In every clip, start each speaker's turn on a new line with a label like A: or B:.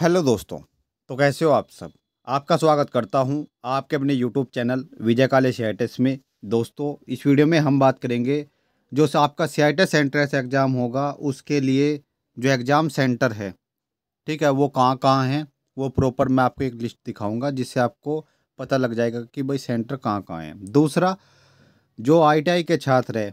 A: hello दोस्तों तो कैसे हो आप सब आपका स्वागत करता हूं आपके अपने यूट्यूब चैनल विजय काले सीआईटेस में दोस्तों इस वीडियो में हम बात करेंगे जो आपका सीआईटेस एंट्रेंस एग्ज़ाम होगा उसके लिए जो एग्ज़ाम सेंटर है ठीक है वो कहाँ कहाँ हैं वो प्रॉपर मैं आपको एक लिस्ट दिखाऊँगा जिससे आपको पता लग जाएगा कि भाई सेंटर कहाँ कहाँ हैं दूसरा जो आई के छात्र है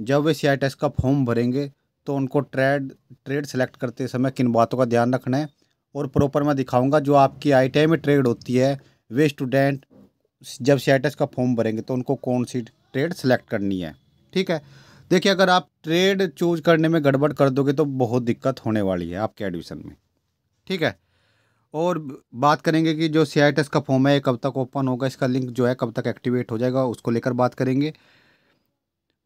A: जब वे सी का फॉर्म भरेंगे तो उनको ट्रेड ट्रेड सेलेक्ट करते समय किन बातों का ध्यान रखना है और प्रॉपर मैं दिखाऊंगा जो आपकी आई में ट्रेड होती है वे स्टूडेंट जब सेटस का फॉर्म भरेंगे तो उनको कौन सी ट्रेड सेलेक्ट करनी है ठीक है देखिए अगर आप ट्रेड चूज करने में गड़बड़ कर दोगे तो बहुत दिक्कत होने वाली है आपके एडमिशन में ठीक है और बात करेंगे कि जो सी का फॉर्म है कब तक ओपन होगा इसका लिंक जो है कब तक एक्टिवेट हो जाएगा उसको लेकर बात करेंगे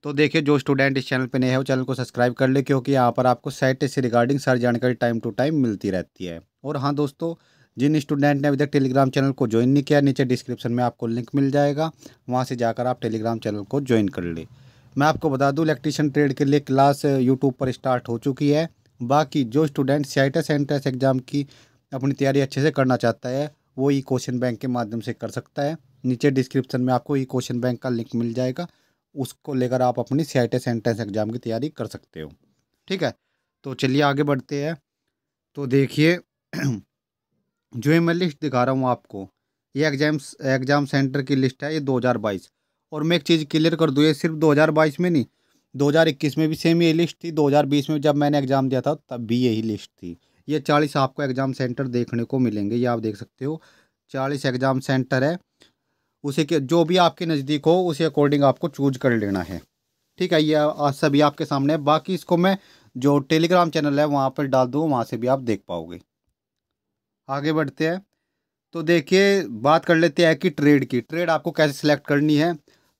A: तो देखिए जो स्टूडेंट इस चैनल पर नए वो चैनल को सब्सक्राइब कर ले क्योंकि यहाँ पर आपको साइट से रिगार्डिंग सारी जानकारी टाइम टू टाइम मिलती रहती है और हाँ दोस्तों जिन स्टूडेंट ने अभी तक टेलीग्राम चैनल को ज्वाइन नहीं किया नीचे डिस्क्रिप्शन में आपको लिंक मिल जाएगा वहाँ से जाकर आप टेलीग्राम चैनल को ज्वाइन कर ले मैं आपको बता दूं इलेक्ट्रीशियन ट्रेड के लिए क्लास यूट्यूब पर स्टार्ट हो चुकी है बाकी जो student C I entrance exam की अपनी तैयारी अच्छे से करना चाहता है वो ई क्वेश्चन बैंक के माध्यम से कर सकता है नीचे डिस्क्रिप्शन में आपको ई क्वेश्चन बैंक का लिंक मिल जाएगा उसको लेकर आप अपनी सी आई एंट्रेंस एग्ज़ाम की तैयारी कर सकते हो ठीक है तो चलिए आगे बढ़ते हैं तो देखिए जो है मैं लिस्ट दिखा रहा हूँ आपको ये एग्जाम्स एग्ज़ाम सेंटर की लिस्ट है ये 2022 और मैं एक चीज़ क्लियर कर दूँ ये सिर्फ 2022 में नहीं 2021 में भी सेम ये लिस्ट थी 2020 में जब मैंने एग्ज़ाम दिया था तब भी यही लिस्ट थी ये चालीस आपको एग्ज़ाम सेंटर देखने को मिलेंगे ये आप देख सकते हो चालीस एग्ज़ाम सेंटर है उसे के जो भी आपके नज़दीक हो उसे अकॉर्डिंग आपको चूज कर लेना है ठीक है ये सभी आपके सामने है बाकी इसको मैं जो टेलीग्राम चैनल है वहाँ पर डाल दूँ वहाँ से भी आप देख पाओगे आगे बढ़ते हैं तो देखिए बात कर लेते हैं कि ट्रेड की ट्रेड आपको कैसे सिलेक्ट करनी है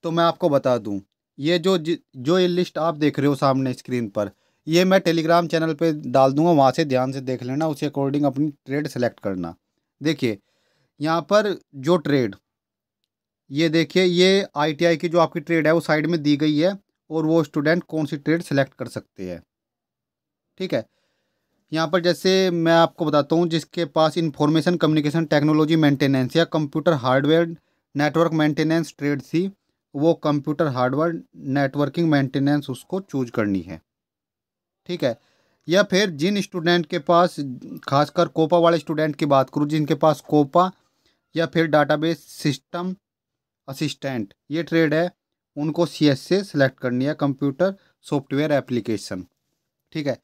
A: तो मैं आपको बता दूं ये जो जो ये लिस्ट आप देख रहे हो सामने स्क्रीन पर ये मैं टेलीग्राम चैनल पे डाल दूंगा वहाँ से ध्यान से देख लेना उसी अकॉर्डिंग अपनी ट्रेड सेलेक्ट करना देखिए यहाँ पर जो ट्रेड ये देखिए ये आई की जो आपकी ट्रेड है वो साइड में दी गई है और वो स्टूडेंट कौन सी ट्रेड सेलेक्ट कर सकते हैं ठीक है यहाँ पर जैसे मैं आपको बताता हूँ जिसके पास इंफॉर्मेशन कम्युनिकेशन टेक्नोलॉजी मेंटेनेंस या computer hardware network maintenance trade थी वो कंप्यूटर हार्डवेयर नेटवर्किंग मेंटेनेंस उसको चूज करनी है ठीक है या फिर जिन स्टूडेंट के पास खासकर कोपा वाले स्टूडेंट की बात करूँ जिनके पास कोपा या फिर डाटाबेस सिस्टम असिस्टेंट ये ट्रेड है उनको सी एस सेलेक्ट करनी है कंप्यूटर सॉफ्टवेयर एप्लीकेशन ठीक है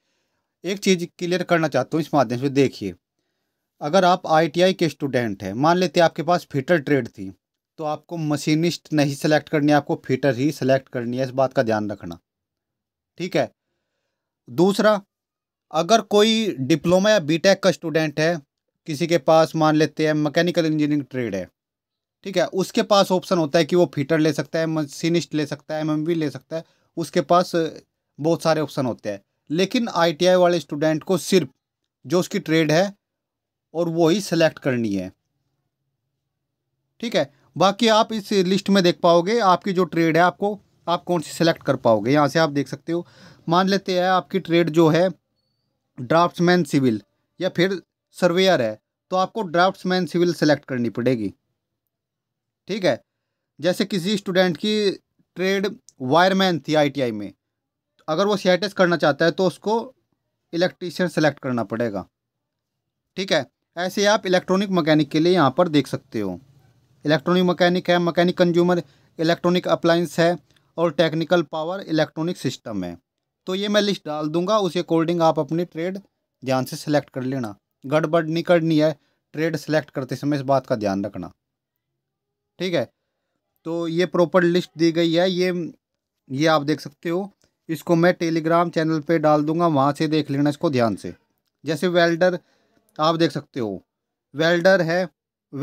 A: एक चीज़ क्लियर करना चाहता हूँ इस माध्यम से देखिए अगर आप आईटीआई के स्टूडेंट हैं मान लेते आपके पास फिटर ट्रेड थी तो आपको मशीनिस्ट नहीं सेलेक्ट करनी है आपको फिटर ही सेलेक्ट करनी है इस बात का ध्यान रखना ठीक है दूसरा अगर कोई डिप्लोमा या बीटेक का स्टूडेंट है किसी के पास मान लेते हैं मैकेनिकल इंजीनियरिंग ट्रेड है ठीक है उसके पास ऑप्शन होता है कि वो फीटर ले सकता है मशीनिस्ट ले सकता है एम ले सकता है उसके पास बहुत सारे ऑप्शन होते हैं लेकिन आईटीआई वाले स्टूडेंट को सिर्फ जो उसकी ट्रेड है और वो ही सिलेक्ट करनी है ठीक है बाकी आप इस लिस्ट में देख पाओगे आपकी जो ट्रेड है आपको आप कौन सी सेलेक्ट कर पाओगे यहाँ से आप देख सकते हो मान लेते हैं आपकी ट्रेड जो है ड्राफ्ट्समैन सिविल या फिर सर्वेयर है तो आपको ड्राफ्ट्समैन सिविल सेलेक्ट करनी पड़ेगी ठीक है जैसे किसी स्टूडेंट की ट्रेड वायरमैन थी आईटीआई में अगर वो सी करना चाहता है तो उसको इलेक्ट्रीशियन सेलेक्ट करना पड़ेगा ठीक है ऐसे आप इलेक्ट्रॉनिक मकैनिक के लिए यहाँ पर देख सकते हो इलेक्ट्रॉनिक मकैनिक है मकैनिक कंज्यूमर इलेक्ट्रॉनिक अप्लाइंस है और टेक्निकल पावर इलेक्ट्रॉनिक सिस्टम है तो ये मैं लिस्ट डाल दूंगा उस अकॉर्डिंग आप अपनी ट्रेड ध्यान से सिलेक्ट कर लेना गड़बड़ नहीं करनी है ट्रेड सेलेक्ट करते समय इस बात का ध्यान रखना ठीक है तो ये प्रॉपर लिस्ट दी गई है ये ये आप देख सकते हो इसको मैं टेलीग्राम चैनल पे डाल दूंगा वहाँ से देख लेना इसको ध्यान से जैसे वेल्डर आप देख सकते हो वेल्डर है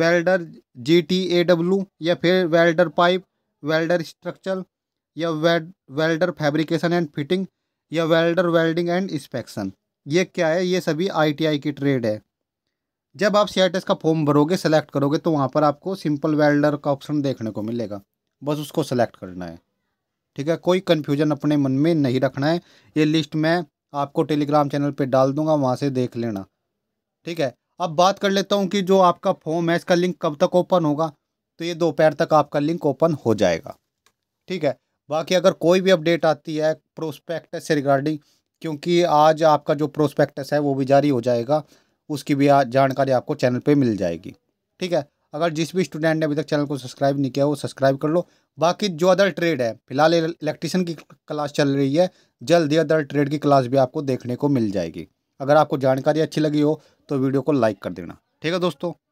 A: welder G T A W या फिर वेल्डर पाइप वेल्डर स्ट्रक्चर या weld welder fabrication and fitting या वेल्डर वेल्डिंग एंड इंस्पेक्शन ये क्या है ये सभी आईटीआई आई की ट्रेड है जब आप सी का फॉर्म भरोगे सेलेक्ट करोगे तो वहाँ पर आपको सिंपल वेल्डर का ऑप्शन देखने को मिलेगा बस उसको सेलेक्ट करना है ठीक है कोई कन्फ्यूजन अपने मन में नहीं रखना है ये लिस्ट मैं आपको टेलीग्राम चैनल पर डाल दूंगा वहाँ से देख लेना ठीक है अब बात कर लेता हूँ कि जो आपका फॉर्म है इसका लिंक कब तक ओपन होगा तो ये दोपहर तक आपका लिंक ओपन हो जाएगा ठीक है बाकी अगर कोई भी अपडेट आती है प्रोस्पेक्टस से रिगार्डिंग क्योंकि आज आपका जो प्रोस्पेक्टस है वो भी जारी हो जाएगा उसकी भी जानकारी आपको चैनल पे मिल जाएगी ठीक है अगर जिस भी स्टूडेंट ने अभी तक चैनल को सब्सक्राइब नहीं किया वो सब्सक्राइब कर लो बाकी जो अदर ट्रेड है फिलहाल इलेक्ट्रिशियन की क्लास चल रही है जल्द ही अदर ट्रेड की क्लास भी आपको देखने को मिल जाएगी अगर आपको जानकारी अच्छी लगी हो तो वीडियो को लाइक कर देना ठीक है दोस्तों